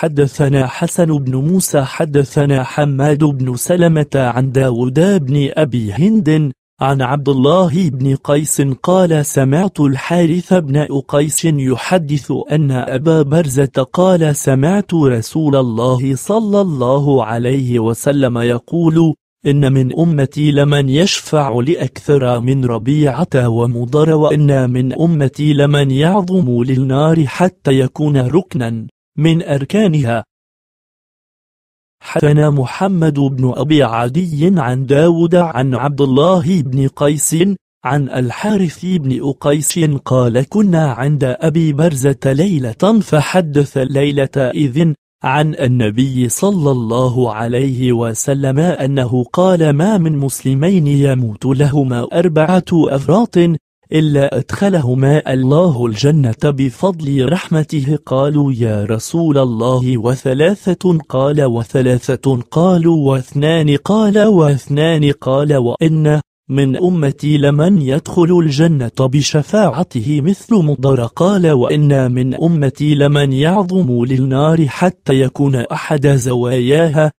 حدثنا حسن بن موسى حدثنا حماد بن سلمة عن داود بن أبي هند عن عبد الله بن قيس قال سمعت الحارث بن أقيس يحدث أن أبا برزة قال سمعت رسول الله صلى الله عليه وسلم يقول إن من أمتي لمن يشفع لأكثر من ربيعة ومضر وإن من أمتي لمن يعظم للنار حتى يكون ركنا من أركانها حدثنا محمد بن أبي عدي عن داود عن عبد الله بن قيس عن الحارث بن أقيس قال كنا عند أبي برزة ليلة فحدث الليلة إذن عن النبي صلى الله عليه وسلم أنه قال ما من مسلمين يموت لهما أربعة أفراط إلا أدخلهما الله الجنة بفضل رحمته قالوا يا رسول الله وثلاثة قال وثلاثة قالوا واثنان قال واثنان قال وإن من أمتي لمن يدخل الجنة بشفاعته مثل مضر قال وإن من أمتي لمن يعظم للنار حتى يكون أحد زواياها